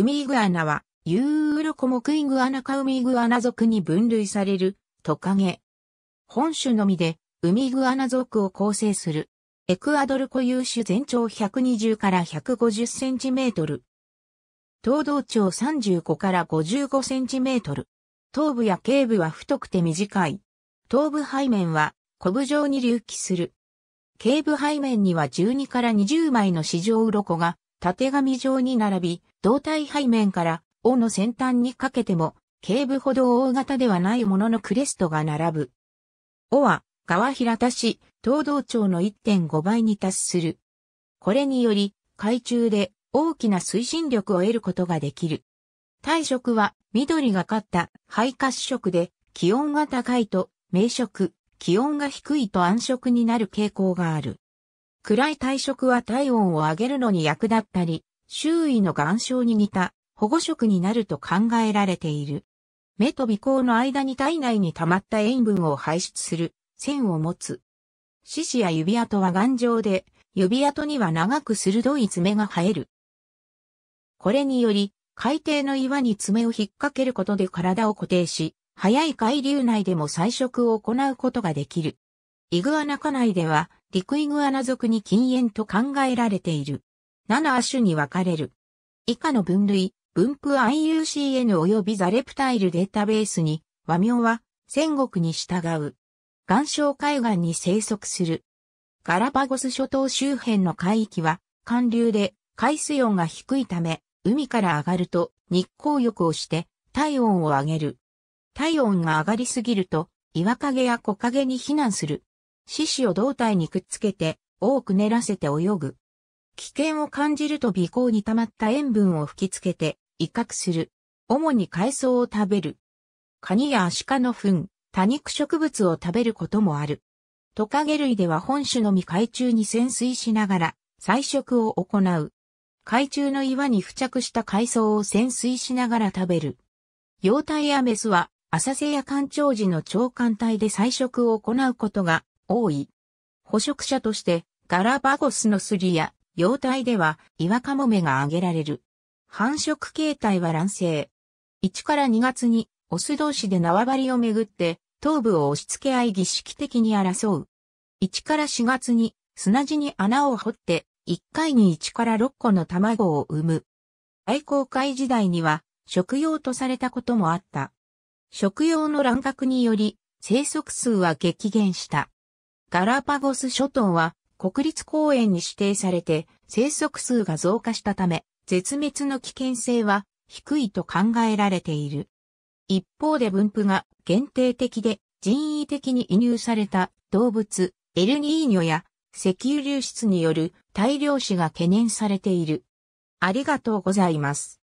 ウミイグアナは、ユーロコクイグアナカウミイグアナ属に分類される、トカゲ。本種のみで、ウミイグアナ属を構成する。エクアドル固有種全長120から150センチメートル。東道長35から55センチメートル。頭部や頸部は太くて短い。頭部背面は、コブ状に隆起する。頸部背面には12から20枚の四条鱗が縦紙状に並び、胴体背面から尾の先端にかけても、警部ほど大型ではないもののクレストが並ぶ。尾は、川平田市、東道町の1.5倍に達する。これにより、海中で大きな推進力を得ることができる。体色は緑がかった肺褐色で気温が高いと明色、気温が低いと暗色になる傾向がある。暗い体色は体温を上げるのに役立ったり、周囲の岩礁に似た保護色になると考えられている。目と鼻孔の間に体内に溜まった塩分を排出する線を持つ。獅子や指跡は頑丈で、指跡には長く鋭い爪が生える。これにより、海底の岩に爪を引っ掛けることで体を固定し、早い海流内でも採食を行うことができる。イグアナ科内では、リクイグアナ族に禁煙と考えられている。7種に分かれる。以下の分類、分布 IUCN 及びザレプタイルデータベースに、和名は、戦国に従う。岩礁海岸に生息する。ガラパゴス諸島周辺の海域は、寒流で海水温が低いため、海から上がると日光浴をして体温を上げる。体温が上がりすぎると、岩陰や木陰に避難する。獅子を胴体にくっつけて、多く練らせて泳ぐ。危険を感じると鼻孔に溜まった塩分を吹きつけて、威嚇する。主に海藻を食べる。カニやアシカの糞、多肉植物を食べることもある。トカゲ類では本種のみ海中に潜水しながら、採食を行う。海中の岩に付着した海藻を潜水しながら食べる。幼体やメスは、浅瀬や干潮時の長官帯で採食を行うことが多い。捕食者として、ガラパゴスのスリや、幼体では、イワカモメが挙げられる。繁殖形態は卵生。1から2月に、オス同士で縄張りをめぐって、頭部を押し付け合い儀式的に争う。1から4月に、砂地に穴を掘って、1回に1から6個の卵を産む。愛好会時代には、食用とされたこともあった。食用の乱獲により、生息数は激減した。ガラパゴス諸島は国立公園に指定されて生息数が増加したため、絶滅の危険性は低いと考えられている。一方で分布が限定的で人為的に移入された動物、エルニーニョや石油流出による大量死が懸念されている。ありがとうございます。